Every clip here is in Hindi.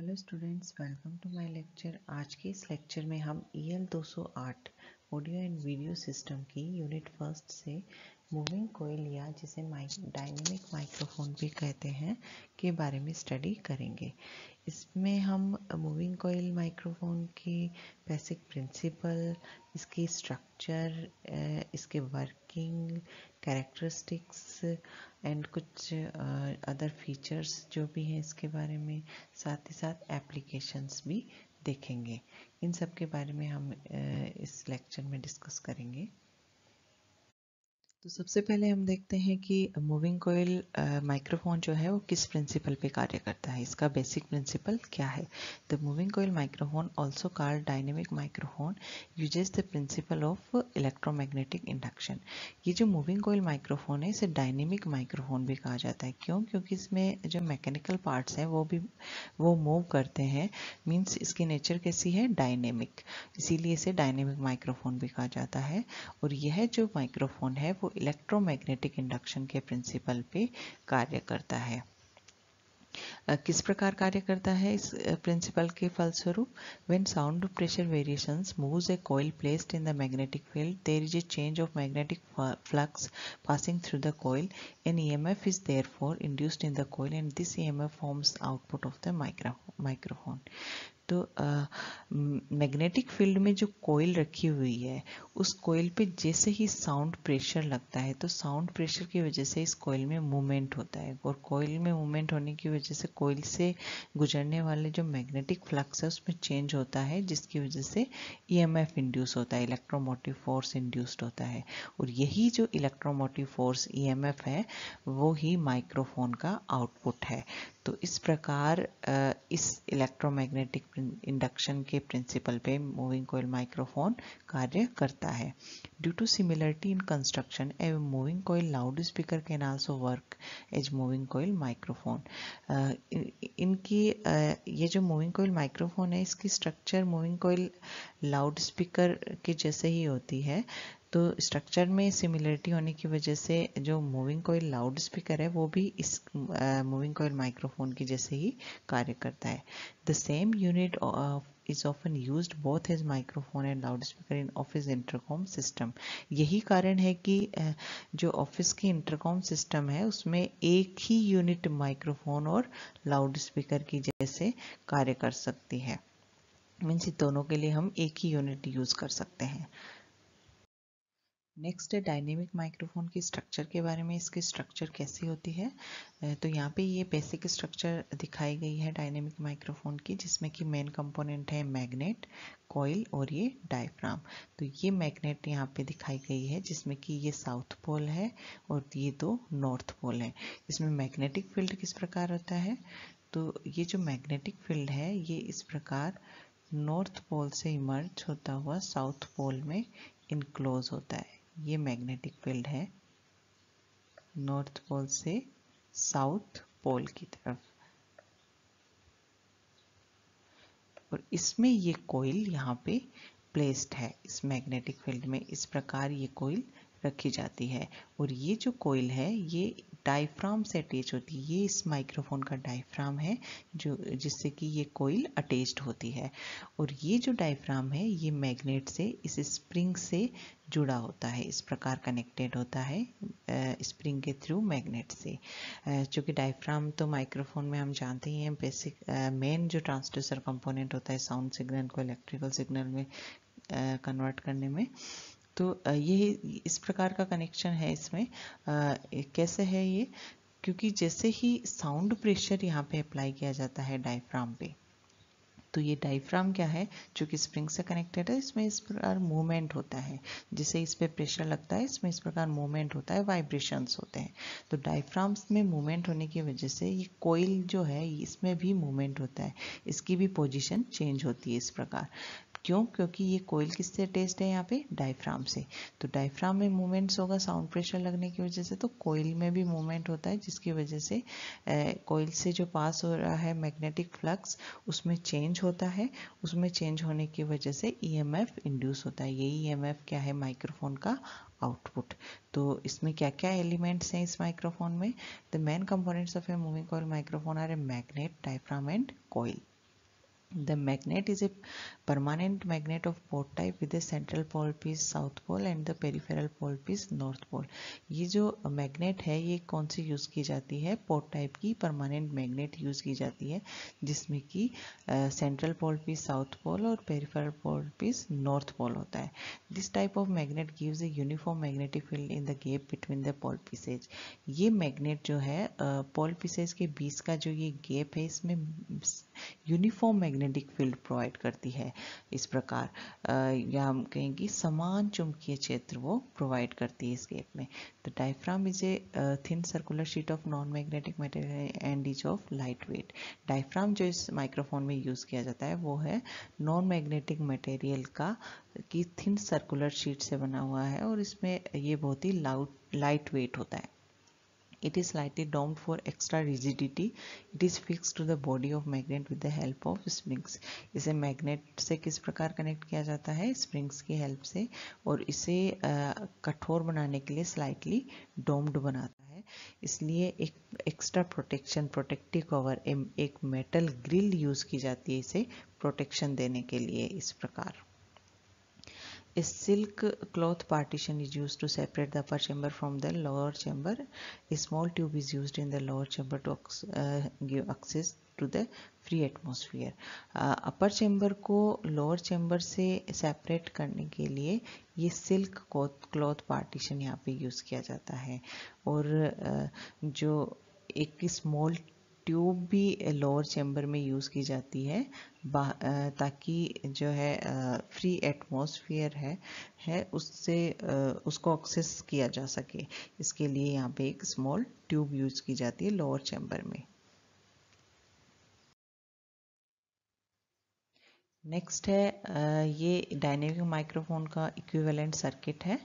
Hello students welcome to my lecture आज के इस लेक्चर में हम ई एल दो सौ आठ ऑडियो एंड वीडियो सिस्टम की यूनिट फर्स्ट से मूविंग कोयल या जिसे माइक डायनेमिक माइक्रोफोन भी कहते हैं के बारे में स्टडी करेंगे इसमें हम मूविंग कोयल माइक्रोफोन की बेसिक प्रिंसिपल इसकी स्ट्रक्चर इसके वर्किंग कैरेक्टरिस्टिक्स एंड कुछ अदर फीचर्स जो भी हैं इसके बारे में साथ ही साथ एप्लीकेशंस भी देखेंगे इन सब के बारे में हम इस लेक्चर में डिस्कस करेंगे तो सबसे पहले हम देखते हैं कि मूविंग कोयल माइक्रोफोन जो है वो किस प्रिंसिपल पे कार्य करता है इसका बेसिक प्रिंसिपल क्या है the moving coil microphone also called dynamic microphone uses the principle of electromagnetic induction ये जो मूविंग कोयल माइक्रोफोन है इसे डायनेमिक माइक्रोफोन भी कहा जाता है क्यों क्योंकि इसमें जो मैकेनिकल पार्ट्स हैं वो भी वो मूव करते हैं मीन्स इसकी नेचर कैसी है डायनेमिक इसीलिए इसे डायनेमिक माइक्रोफोन भी कहा जाता है और यह जो माइक्रोफोन है वो इलेक्ट्रोमैग्नेटिक इंडक्शन के प्रिंसिपल पे कार्य करता है किस प्रकार कार्य करता है इस प्रिंसिपल के फलस्वरूप when sound pressure variations moves a coil placed in the magnetic field there is a change of magnetic flux passing through the coil an EMF is therefore induced in the coil and this EMF forms output of the microphone तो मैग्नेटिक uh, फील्ड में जो कोयल रखी हुई है उस कोयल पे जैसे ही साउंड प्रेशर लगता है तो साउंड प्रेशर की वजह से इस कोयल में मूवमेंट होता है और कोयल में मूवमेंट होने की वजह से कोयल से गुजरने वाले जो मैग्नेटिक फ्लक्स है उसमें चेंज होता है जिसकी वजह से ईएमएफ e इंड्यूस होता है इलेक्ट्रोमोटिव फोर्स इंड्यूस्ड होता है और यही जो इलेक्ट्रोमोटिव फोर्स ईएमएफ है वो ही माइक्रोफोन का आउटपुट है तो इस प्रकार इस इलेक्ट्रोमैग्नेटिक इंडक्शन के प्रिंसिपल पे मूविंग कोयल माइक्रोफोन कार्य करता है due to similarity in construction a moving coil loud speaker can also work as moving coil microphone इनकी ये जो मूविंग कोयल माइक्रोफोन है इसकी structure moving coil loud speaker के जैसे ही होती है तो स्ट्रक्चर में सिमिलरिटी होने की वजह से जो मूविंग कोयल लाउड स्पीकर है वो भी इस मूविंग कोयल माइक्रोफोन की जैसे ही कार्य करता है the same unit often use both as microphone and loud speaker in office intercom system यही कारण है कि जो ऑफिस की इंटरकॉम सिस्टम है उसमें एक ही यूनिट माइक्रोफोन और लाउड स्पीकर की जैसे कार्य कर सकती है मीन्स दोनों के लिए हम एक ही यूनिट यूज़ कर सकते हैं नेक्स्ट है डायनेमिक माइक्रोफोन की स्ट्रक्चर के बारे में इसकी स्ट्रक्चर कैसी होती है तो यहाँ पे ये बेसिक स्ट्रक्चर दिखाई गई है डायनेमिक माइक्रोफोन की जिसमें कि मेन कंपोनेंट है मैग्नेट कॉइल और ये डायफ्राम तो ये मैग्नेट यहाँ पे दिखाई गई है जिसमें कि ये साउथ पोल है और ये दो नॉर्थ पोल हैं इसमें मैग्नेटिक फील्ड किस प्रकार होता है तो ये जो मैग्नेटिक फील्ड है ये इस प्रकार नॉर्थ पोल से इमर्ज होता हुआ साउथ पोल में इनक्लोज होता है ये मैग्नेटिक फील्ड है नॉर्थ पोल से साउथ पोल की तरफ और इसमें ये कोयल यहाँ पे प्लेस्ड है इस मैग्नेटिक फील्ड में इस प्रकार ये कोयल रखी जाती है और ये जो कोयल है ये डायफ्राम से अटैच होती है ये इस माइक्रोफोन का डायफ्राम है जो जिससे कि ये कोयल अटैच्ड होती है और ये जो डायफ्राम है ये मैग्नेट से इस स्प्रिंग से जुड़ा होता है इस प्रकार कनेक्टेड होता है स्प्रिंग के थ्रू मैग्नेट से चूँकि डायफ्राम तो माइक्रोफोन में हम जानते ही हैं बेसिक मेन जो ट्रांसड्यूसर कंपोनेंट होता है साउंड सिग्नल को इलेक्ट्रिकल सिग्नल में कन्वर्ट करने में तो यही इस प्रकार का कनेक्शन है इसमें कैसे है ये क्योंकि जैसे ही साउंड प्रेशर यहाँ पे अप्लाई किया जाता है डायफ्राम पे तो ये डायफ्राम क्या है जो कि स्प्रिंग से कनेक्टेड है इसमें इस प्रकार मूवमेंट होता है जिसे इस पे प्रेशर लगता है इसमें इस प्रकार मूवमेंट होता है वाइब्रेशंस होते हैं तो डायफ्राम्स में मूवमेंट होने की वजह से ये कोयल जो है इसमें भी मूवमेंट होता है इसकी भी पोजिशन चेंज होती है इस प्रकार क्यों क्योंकि ये कोयल किससे अटैच्ड है यहाँ पे डायफ्राम से तो डायफ्राम में मूवमेंट्स होगा साउंड प्रेशर लगने की वजह से तो कोयल में भी मूवमेंट होता है जिसकी वजह से कोयल से जो पास हो रहा है मैग्नेटिक फ्लक्स उसमें चेंज होता है उसमें चेंज होने की वजह से ईएमएफ e इंड्यूस होता है ये ईएमएफ e क्या है माइक्रोफोन का आउटपुट तो इसमें क्या क्या एलिमेंट्स हैं इस माइक्रोफोन में the main components of a moving coil microphone are a magnet diaphragm and coil the magnet is a permanent magnet of port type with a central pole piece south pole and the peripheral pole piece north pole ये जो magnet है ये कौन सी यूज़ की जाती है port type की permanent magnet यूज़ की जाती है जिसमें कि central pole piece south pole और peripheral pole piece north pole होता है this type of magnet gives a uniform magnetic field in the gap between the pole pieces ये magnet जो है pole pieces के बीच का जो ये gap है इसमें यूनिफॉर्म मैग्नेटिक फील्ड प्रोवाइड करती है इस प्रकार या हम कहें कि समान चुंबकीय क्षेत्र वो प्रोवाइड करती है इस में the diaphragm is a thin circular sheet of non magnetic material and is of light weight diaphragm जो इस माइक्रोफोन में यूज़ किया जाता है वो है नॉन मैग्नेटिक मटेरियल का की थिन सर्कुलर शीट से बना हुआ है और इसमें ये बहुत ही लाउड लाइट वेट होता है It is slightly domed for extra rigidity. It is fixed to the body of magnet with the help of springs. ise magnet se kis prakar connect kiya jata hai springs ki help se aur ise kathor banane ke liye slightly domed banata hai इसलिए एक एक्स्ट्रा प्रोटेक्शन प्रोटेक्टिव कवर एक मेटल ग्रिल यूज़ की जाती है इसे प्रोटेक्शन देने के लिए इस प्रकार a silk cloth partition is used to separate the upper chamber from the lower chamber a small tube is used in the lower chamber to uh, give access to the free atmosphere uh, upper chamber ko lower chamber se separate karne ke liye ye silk cloth partition yahan pe use kiya jata hai aur uh, jo ek small tube भी लोअर चैम्बर में यूज़ की जाती है ताकि जो है फ्री एटमॉस्फेयर है है उससे उसको एक्सेस किया जा सके इसके लिए यहाँ पे एक स्मॉल ट्यूब यूज़ की जाती है लोअर चैम्बर में नेक्स्ट है ये डायनेमिक माइक्रोफोन का इक्विवेलेंट सर्किट है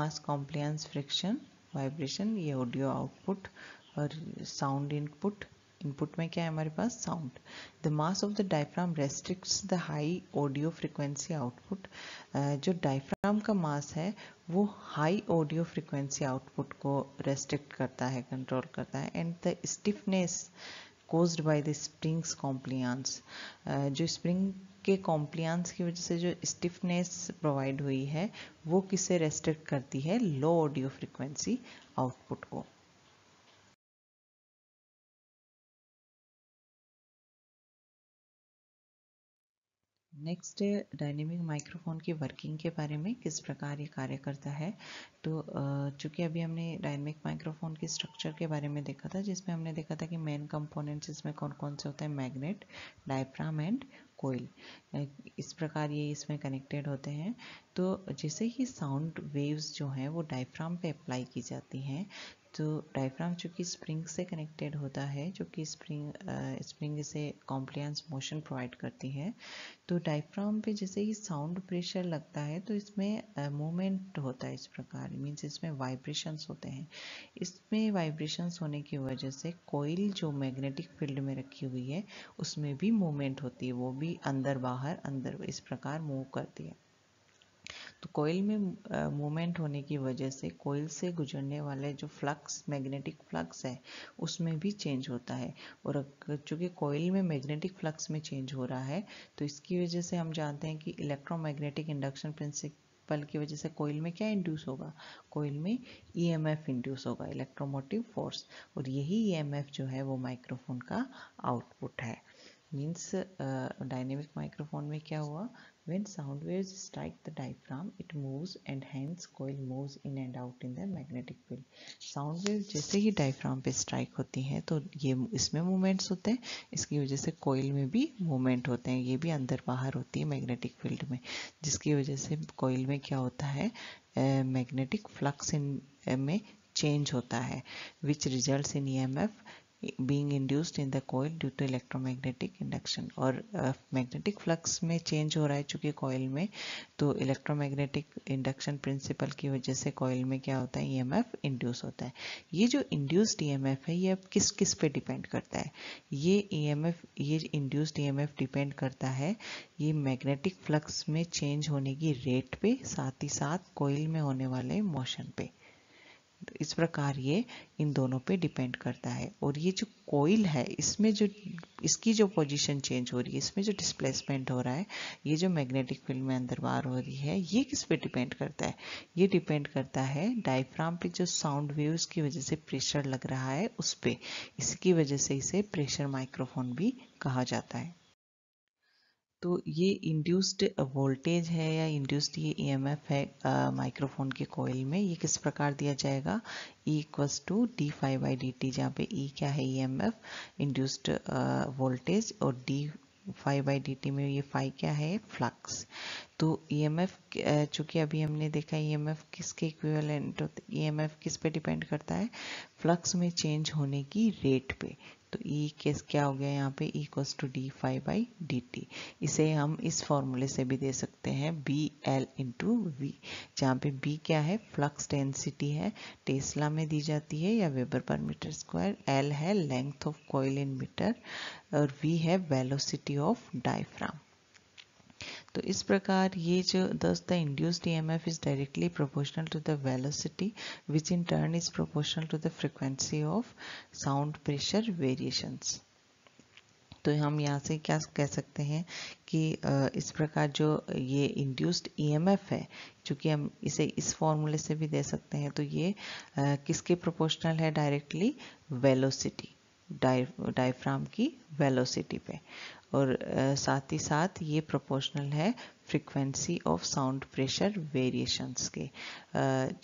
मास कॉम्प्लियंस फ्रिक्शन वाइब्रेशन ये ऑडियो आउटपुट और साउंड इनपुट इनपुट में क्या है हमारे पास sound the mass of the diaphragm restricts the high audio frequency output जो डायफ्राम का मास है वो हाई ऑडियो फ्रिक्वेंसी आउटपुट को रेस्ट्रिक्ट करता है कंट्रोल करता है and the stiffness caused by the springs compliance जो स्प्रिंग के कॉम्प्लियांस की वजह से जो स्टिफनेस प्रोवाइड हुई है वो किसे रेस्ट्रिक्ट करती है लो ऑडियो फ्रिक्वेंसी आउटपुट को नेक्स्ट डायनेमिक माइक्रोफोन की वर्किंग के बारे में किस प्रकार ये कार्य करता है तो चूंकि अभी हमने डायनेमिक माइक्रोफोन की स्ट्रक्चर के बारे में देखा था जिसमें हमने देखा था कि मेन कंपोनेंट्स इसमें कौन कौन से होते हैं मैग्नेट डायफ्राम एंड कोयल इस प्रकार ये इसमें कनेक्टेड होते हैं तो जैसे ही साउंड वेव्स जो हैं वो डायफ्राम पे अप्लाई की जाती हैं तो डायफ्राम चूँकि स्प्रिंग से कनेक्टेड होता है जो कि स्प्रिंग स्प्रिंग से कॉम्प्लियंस मोशन प्रोवाइड करती है तो डायफ्राम पे जैसे ही साउंड प्रेशर लगता है तो इसमें मूवमेंट होता है इस प्रकार मीन्स इसमें वाइब्रेशंस होते हैं इसमें वाइब्रेशंस होने की वजह से कोयल जो मैग्नेटिक फील्ड में रखी हुई है उसमें भी मूवमेंट होती है वो भी अंदर बाहर अंदर इस प्रकार मूव करती है तो कोयल में मूवमेंट होने की वजह से कोयल से गुजरने वाले जो फ्लक्स मैग्नेटिक फ्लक्स है उसमें भी चेंज होता है और चूँकि कोयल में मैग्नेटिक फ्लक्स में चेंज हो रहा है तो इसकी वजह से हम जानते हैं कि इलेक्ट्रोमैग्नेटिक इंडक्शन प्रिंसिपल की वजह से कोयल में क्या इंड्यूस होगा कोयल में ईएमएफ e इंड्यूस होगा इलेक्ट्रोमोटिव फोर्स और यही ईएमएफ e जो है वो माइक्रोफोन का आउटपुट है मीन्स डायनेमिक माइक्रोफोन में क्या हुआ when sound waves strike the diaphragm it moves and hence coil moves in and out in the magnetic field sound wave जैसे ही डाइफ्राम पे स्ट्राइक होती हैं तो ये इसमें मूवमेंट्स होते हैं इसकी वजह से कोयल में भी मूवमेंट होते हैं ये भी अंदर बाहर होती है मैग्नेटिक फील्ड में जिसकी वजह से कोयल में क्या होता है मैग्नेटिक फ्लक्स में चेंज होता है which result in E being induced in the coil due to electro magnetic induction और मैग्नेटिक uh, फ्लक्स में चेंज हो रहा है चूंकि कोयल में तो इलेक्ट्रो मैग्नेटिक इंडक्शन प्रिंसिपल की वजह से कोयल में क्या होता है ई एम एफ इंड्यूस होता है ये जो इंड्यूस्ड ई एम एफ है ये अब किस किस पे डिपेंड करता है ये ई एम एफ ये इंड्यूस्ड एम एफ डिपेंड करता है ये मैग्नेटिक फ्लक्स में चेंज होने की रेट पे साथ ही साथ कोयल में होने वाले मोशन पे तो इस प्रकार ये इन दोनों पे डिपेंड करता है और ये जो कोयल है इसमें जो इसकी जो पोजीशन चेंज हो रही है इसमें जो डिस्प्लेसमेंट हो रहा है ये जो मैग्नेटिक फील्ड में अंदर बार हो रही है ये किस पे डिपेंड करता है ये डिपेंड करता है डायफ्राम पे जो साउंड वेव्स की वजह से प्रेशर लग रहा है उस पर इसकी वजह से इसे प्रेशर माइक्रोफोन भी कहा जाता है तो ये इंड्यूस्ड वोल्टेज है या इंड्यूस्ड ये ईएमएफ e है माइक्रोफोन के कोयल में ये किस प्रकार दिया जाएगा E equals to D phi by D T जहाँ पे ई e क्या है ईएमएफ इंड्यूस्ड वोल्टेज और D phi by D T में ये फाइव क्या है फ्लक्स तो ईएमएफ e चूंकि अभी हमने देखा ईएमएफ e किसके इक्विवेलेंट होते ईएमएफ किस पे डिपेंड करता है फ्लक्स में चेंज होने की रेट पे तो e केस क्या हो गया यहाँ पे कोस to D phi by D T इसे हम इस फॉर्मूले से भी दे सकते हैं बी एल इंटू वी जहाँ पे बी क्या है फ्लक्स डेंसिटी है टेस्ला में दी जाती है या weber per metre square L है length of coil in metre और वी है वेलोसिटी ऑफ डायफ्राम तो इस प्रकार ये जो thus the induced EMF is directly proportional to the velocity which in turn is proportional to the frequency of sound pressure variations तो हम यहाँ से क्या कह सकते हैं कि इस प्रकार जो ये इंड्यूस्ड ईएमएफ है चूँकि हम इसे इस फॉर्मूले से भी दे सकते हैं तो ये किसके प्रोपोर्शनल है डायरेक्टली वेलोसिटी डायफ्राम की वेलोसिटी पे और साथ ही साथ ये प्रोपोर्शनल है frequency of sound pressure variations के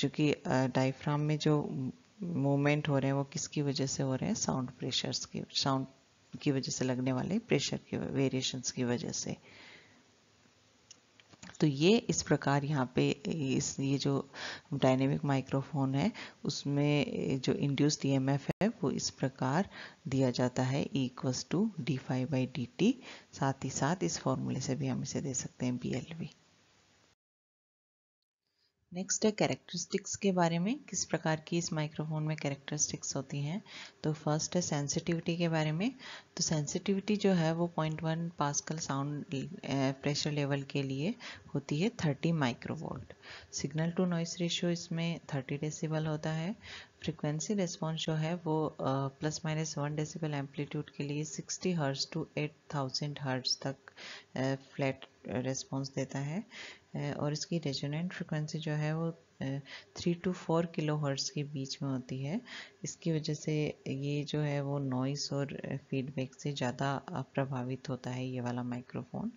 जो कि डायफ्राम में जो मूवमेंट हो रहे हैं वो किसकी वजह से हो रहे हैं साउंड प्रेशर्स के साउंड की वजह से लगने वाले प्रेशर के वेरिएशंस की वजह से तो ये इस प्रकार यहाँ पे इस ये जो डायनेमिक माइक्रोफोन है उसमें जो एम एफ है वो इस प्रकार दिया जाता है equals to D phi by D T साथ ही साथ इस फॉर्मूले से भी हम इसे दे सकते हैं बी एल वी नेक्स्ट है कैरेक्टरिस्टिक्स के बारे में किस प्रकार की इस माइक्रोफोन में कैरेक्टरिस्टिक्स होती हैं तो फर्स्ट है सेंसिटिविटी के बारे में तो सेंसिटिविटी जो है वो point one pascal sound pressure level के लिए होती है thirty microvolt signal to noise ratio इसमें थर्टी डेसिबल होता है फ्रिक्वेंसी रिस्पॉन्स जो है वो plus minus one decibel amplitude के लिए sixty hertz to eight thousand hertz तक फ्लैट रेस्पॉन्स देता है और इसकी रेजोनेंट फ्रिक्वेंसी जो है वो three to four kilo hertz के बीच में होती है इसकी वजह से ये जो है वो नॉइस और फीडबैक से ज़्यादा प्रभावित होता है ये वाला माइक्रोफोन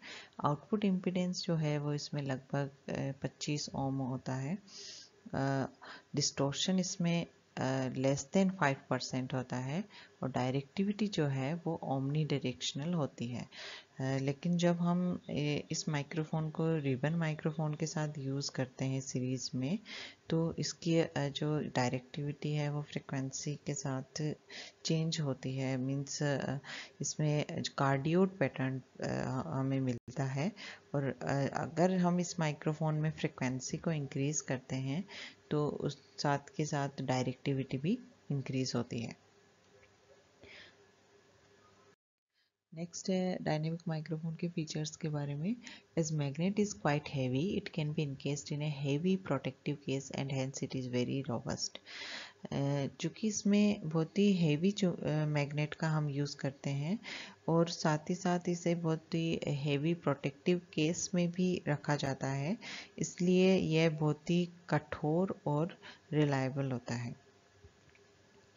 आउटपुट इम्पिडेंस जो है वो इसमें लगभग पच्चीस ओम होता है डिस्टोशन इसमें लेस देन फाइव परसेंट होता है और डायरेक्टिविटी जो है वो ओमनी डायरेक्शनल होती है लेकिन जब हम इस माइक्रोफोन को रिबन माइक्रोफोन के साथ यूज़ करते हैं सीरीज़ में तो इसकी जो डायरेक्टिविटी है वो फ्रिक्वेंसी के साथ चेंज होती है मींस इसमें कार्डियोड पैटर्न हमें मिलता है और अगर हम इस माइक्रोफोन में फ्रिक्वेंसी को इंक्रीज़ करते हैं तो उस साथ के साथ डायरेक्टिविटी भी इंक्रीज होती है नेक्स्ट है डायनेमिक माइक्रोफोन के फीचर्स के बारे में is magnet is quite heavy it can be encased in a heavy protective case and hence it is very robust चूँकि इसमें बहुत ही हेवी मैग्नेट का हम यूज़ करते हैं और साथ ही साथ इसे बहुत ही हेवी प्रोटेक्टिव केस में भी रखा जाता है इसलिए यह बहुत ही कठोर और रिलायबल होता है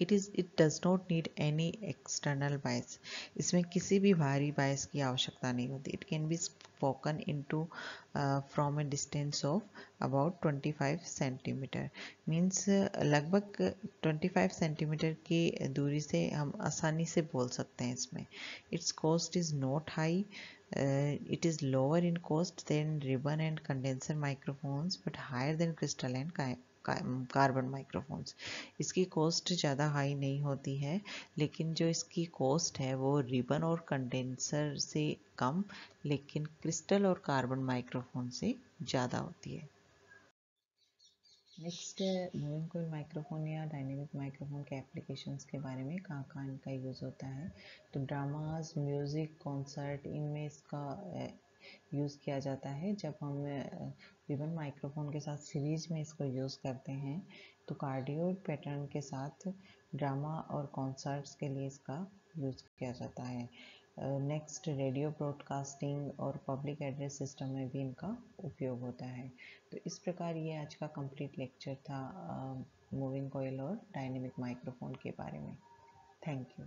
it is it does not need any external bias इसमें किसी भी बाहरी बायस की आवश्यकता नहीं होती it can be spoken in to from a distance of about 25 centimetre means लगभग 25 सेंटीमीटर की दूरी से हम आसानी से बोल सकते हैं इसमें it's cost is not high Uh, it is lower in cost than ribbon and condenser microphones but higher than crystal and carbon microphones इसकी कॉस्ट ज़्यादा हाई नहीं होती है लेकिन जो इसकी कॉस्ट है वो रिबन और कंडेंसर से कम लेकिन क्रिस्टल और कार्बन माइक्रोफोन से ज़्यादा होती है नेक्स्ट मूविंग कोई माइक्रोफोन या डायनेमिक माइक्रोफोन के एप्लीकेशंस के बारे में कहाँ कहाँ इनका यूज़ होता है तो ड्रामास म्यूज़िक कॉन्सर्ट इनमें इसका यूज़ किया जाता है जब हम इवन माइक्रोफोन के साथ सीरीज में इसको यूज़ करते हैं तो कार्डियो पैटर्न के साथ ड्रामा और कॉन्सर्ट्स के लिए इसका यूज़ किया जाता है नेक्स्ट रेडियो ब्रॉडकास्टिंग और पब्लिक एड्रेस सिस्टम में भी इनका उपयोग होता है तो इस प्रकार ये आज का कंप्लीट लेक्चर था मूविंग कोयल और डायनेमिक माइक्रोफोन के बारे में थैंक यू